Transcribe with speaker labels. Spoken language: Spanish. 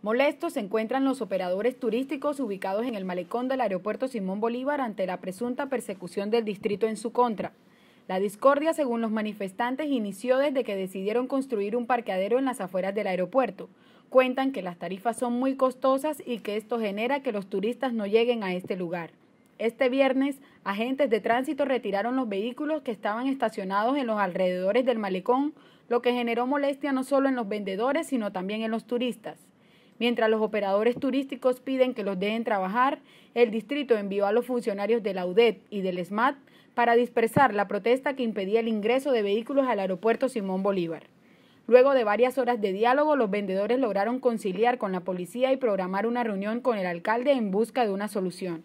Speaker 1: Molestos se encuentran los operadores turísticos ubicados en el malecón del aeropuerto Simón Bolívar ante la presunta persecución del distrito en su contra. La discordia, según los manifestantes, inició desde que decidieron construir un parqueadero en las afueras del aeropuerto. Cuentan que las tarifas son muy costosas y que esto genera que los turistas no lleguen a este lugar. Este viernes, agentes de tránsito retiraron los vehículos que estaban estacionados en los alrededores del malecón, lo que generó molestia no solo en los vendedores, sino también en los turistas. Mientras los operadores turísticos piden que los dejen trabajar, el distrito envió a los funcionarios de la UDET y del SMAT para dispersar la protesta que impedía el ingreso de vehículos al aeropuerto Simón Bolívar. Luego de varias horas de diálogo, los vendedores lograron conciliar con la policía y programar una reunión con el alcalde en busca de una solución.